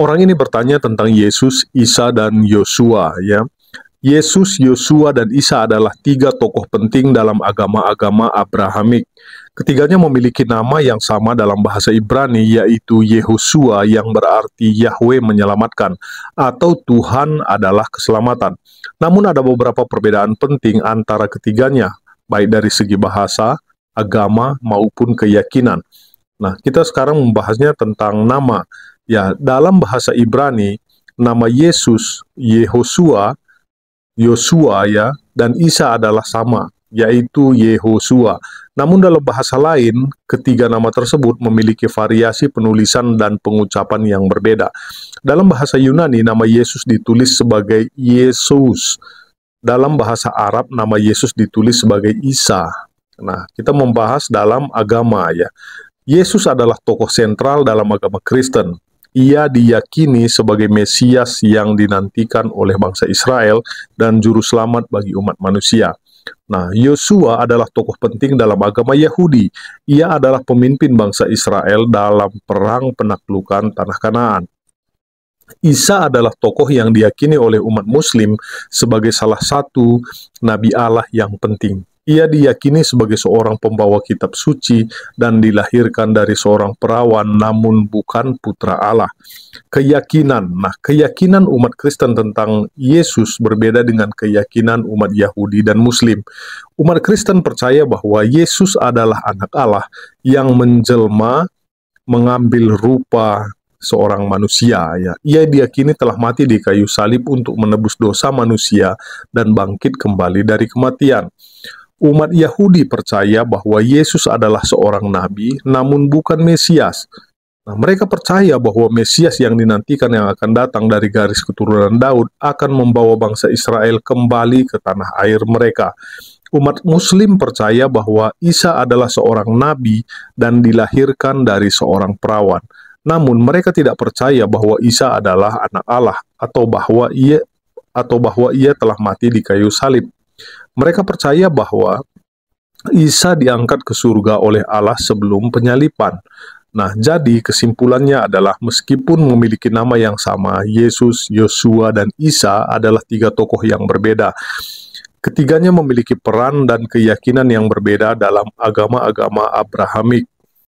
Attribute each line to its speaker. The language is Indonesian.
Speaker 1: Orang ini bertanya tentang Yesus, Isa, dan Yosua. Ya, Yesus, Yosua, dan Isa adalah tiga tokoh penting dalam agama-agama Abrahamik. Ketiganya memiliki nama yang sama dalam bahasa Ibrani, yaitu Yehoshua, yang berarti Yahweh menyelamatkan, atau Tuhan adalah keselamatan. Namun, ada beberapa perbedaan penting antara ketiganya, baik dari segi bahasa, agama, maupun keyakinan. Nah, kita sekarang membahasnya tentang nama. Ya, dalam bahasa Ibrani nama Yesus, Yehoshua, Yosua ya dan Isa adalah sama, yaitu Yehoshua. Namun dalam bahasa lain, ketiga nama tersebut memiliki variasi penulisan dan pengucapan yang berbeda. Dalam bahasa Yunani, nama Yesus ditulis sebagai Yesus. Dalam bahasa Arab, nama Yesus ditulis sebagai Isa. Nah, kita membahas dalam agama ya. Yesus adalah tokoh sentral dalam agama Kristen ia diyakini sebagai Mesias yang dinantikan oleh bangsa Israel dan juru selamat bagi umat manusia. Nah, Yosua adalah tokoh penting dalam agama Yahudi. Ia adalah pemimpin bangsa Israel dalam perang penaklukan tanah Kanaan. Isa adalah tokoh yang diyakini oleh umat Muslim sebagai salah satu nabi Allah yang penting. Ia diyakini sebagai seorang pembawa kitab suci dan dilahirkan dari seorang perawan namun bukan putra Allah. Keyakinan, nah keyakinan umat Kristen tentang Yesus berbeda dengan keyakinan umat Yahudi dan Muslim. Umat Kristen percaya bahwa Yesus adalah anak Allah yang menjelma mengambil rupa seorang manusia ya. Ia diyakini telah mati di kayu salib untuk menebus dosa manusia dan bangkit kembali dari kematian. Umat Yahudi percaya bahwa Yesus adalah seorang nabi, namun bukan Mesias. Nah, mereka percaya bahwa Mesias yang dinantikan yang akan datang dari garis keturunan Daud akan membawa bangsa Israel kembali ke tanah air mereka. Umat Muslim percaya bahwa Isa adalah seorang nabi dan dilahirkan dari seorang perawan. Namun mereka tidak percaya bahwa Isa adalah anak Allah atau bahwa ia atau bahwa ia telah mati di kayu salib. Mereka percaya bahwa Isa diangkat ke surga oleh Allah sebelum penyalipan. Nah, jadi kesimpulannya adalah meskipun memiliki nama yang sama, Yesus, Yosua, dan Isa adalah tiga tokoh yang berbeda. Ketiganya memiliki peran dan keyakinan yang berbeda dalam agama-agama Abrahamik